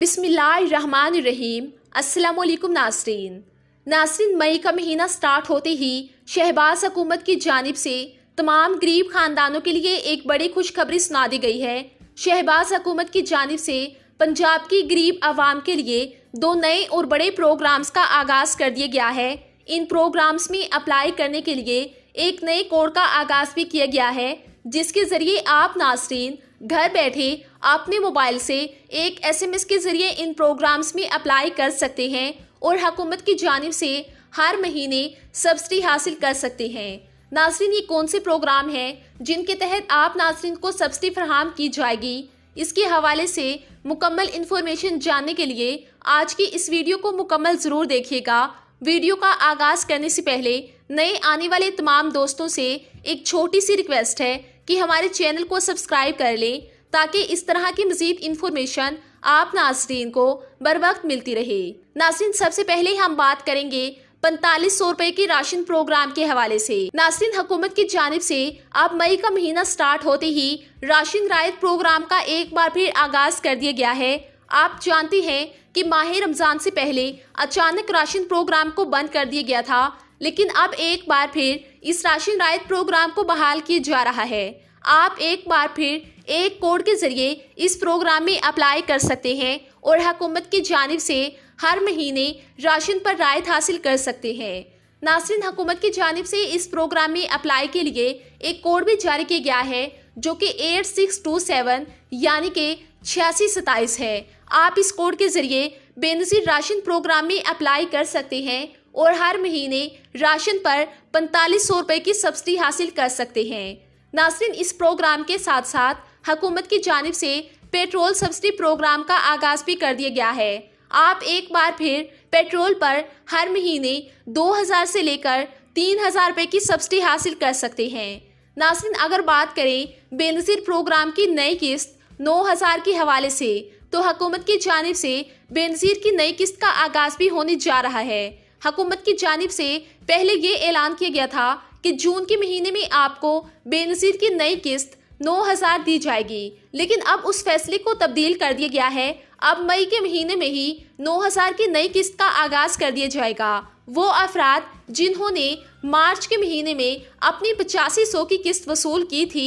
बिसमीम असलकुम नासरीन नासरीन मई का महीना स्टार्ट होते ही शहबाज हकूमत की जानब से तमाम गरीब खानदानों के लिए एक बड़ी खुशखबरी सुना दी गई है शहबाज हकूमत की जानब से पंजाब की गरीब आवाम के लिए दो नए और बड़े प्रोग्राम्स का आगाज़ कर दिया गया है इन प्रोग्राम्स में अप्लाई करने के लिए एक नए कोड का आगाज़ भी किया गया है जिसके ज़रिए आप नासरीन घर बैठे अपने मोबाइल से एक एसएमएस के ज़रिए इन प्रोग्राम्स में अप्लाई कर सकते हैं और हकूमत की जानब से हर महीने सब्सिडी हासिल कर सकते हैं नाजरीन ये कौन से प्रोग्राम हैं जिनके तहत आप नाजरीन को सब्सिडी फ्राहम की जाएगी इसके हवाले से मुकम्मल इन्फॉर्मेशन जानने के लिए आज की इस वीडियो को मुकम्मल ज़रूर देखिएगा वीडियो का आगाज़ करने से पहले नए आने वाले तमाम दोस्तों से एक छोटी सी रिक्वेस्ट है कि हमारे चैनल को सब्सक्राइब कर लें ताकि इस तरह की मजीद इन्फॉर्मेशन आप नाजरीन को बर वक्त मिलती रहे नासन सबसे पहले हम बात करेंगे पैंतालीस सौ रूपए के राशन प्रोग्राम के हवाले से नासन हुकूमत की जानब से अब मई का महीना स्टार्ट होते ही राशन रायत प्रोग्राम का एक बार फिर आगाज कर दिया गया है आप जानती हैं कि माह रमज़ान से पहले अचानक राशन प्रोग्राम को बंद कर दिया गया था लेकिन अब एक बार फिर इस राशन रायत प्रोग्राम को बहाल किया जा रहा है आप एक बार फिर एक कोड के जरिए इस प्रोग्राम में अप्लाई कर सकते हैं और हकूमत की जानब से हर महीने राशन पर रायत हासिल कर सकते हैं नासरीन हकूमत की जानब से इस प्रोग्राम में अप्लाई के लिए एक कोड भी जारी किया गया है जो कि एट सिक्स टू सेवन यानी कि छियासी सताईस है आप इस कोड के ज़रिए बेनजीर राशन प्रोग्राम में अप्लाई कर सकते हैं और हर महीने राशन पर पैंतालीस सौ रुपये की सब्सिडी हासिल कर सकते हैं नासरीन इस प्रोग्राम के साथ साथ हकूमत की जानब से पेट्रोल सब्सिडी प्रोग्राम का आगाज भी कर दिया गया है आप एक बार फिर पेट्रोल पर हर महीने दो हजार से लेकर तीन हजार रुपए की सब्सिडी हासिल कर सकते हैं नासिन अगर बात करें बेनज़ीर प्रोग्राम की नई किस्त नौ हजार के हवाले से तो हकूमत की जानब से बेनज़ीर की नई किस्त का आगाज़ भी होने जा रहा है हकूमत की जानब से पहले ये ऐलान किया गया था कि जून के महीने में आपको बेनजीर की नई किस्त नौ हजार दी जाएगी लेकिन अब उस फैसले को तब्दील कर दिया गया है अब मई के महीने में ही नौ हजार की नई किस्त का आगाज कर दिया जाएगा वो अफराद जिन्होंने मार्च के महीने में अपनी पचासी सौ की किस्त वसूल की थी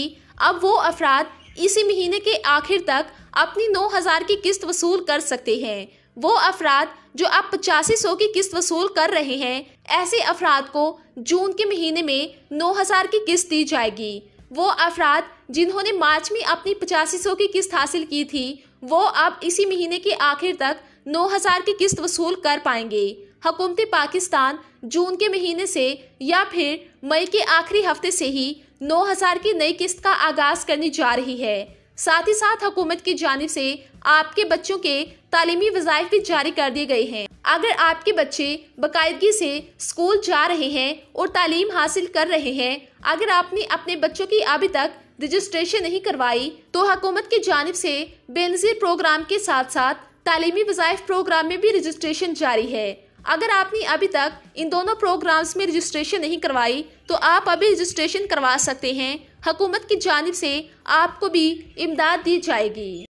अब वो अफराद इसी महीने के आखिर तक अपनी नौ हजार की किस्त वसूल कर सकते हैं वो अफराद जो अब पचासी सौ की किस्त वसूल कर रहे हैं ऐसे अफराद को जून के महीने में नौ हजार की किस्त दी जाएगी वो अफराद जिन्होंने मार्च में अपनी पचासी सौ की किस्त हासिल की थी वो अब इसी महीने के आखिर तक नौ हजार की किस्त वसूल कर पाएंगे हुकूमती पाकिस्तान जून के महीने से या फिर मई के आखिरी हफ्ते से ही नौ हजार की नई किस्त का आगाज करने जा रही है साथ ही साथ हुकूमत की जानब से आपके बच्चों के तालीमी वजायफ भी जारी कर दिए गए हैं अगर आपके बच्चे बाकायदगी से स्कूल जा रहे हैं और तालीम हासिल कर रहे हैं अगर आपने अपने बच्चों की अभी तक रजिस्ट्रेशन नहीं करवाई तो हुकूमत की जानब से बेनजीर प्रोग्राम के साथ साथ तालीमी वजायफ प्रोग्राम में भी रजिस्ट्रेशन जारी है अगर आपने अभी तक इन दोनों प्रोग्राम्स में रजिस्ट्रेशन नहीं करवाई तो आप अभी रजिस्ट्रेशन करवा सकते हैं हुकूमत की जानब से आपको भी इमदाद दी जाएगी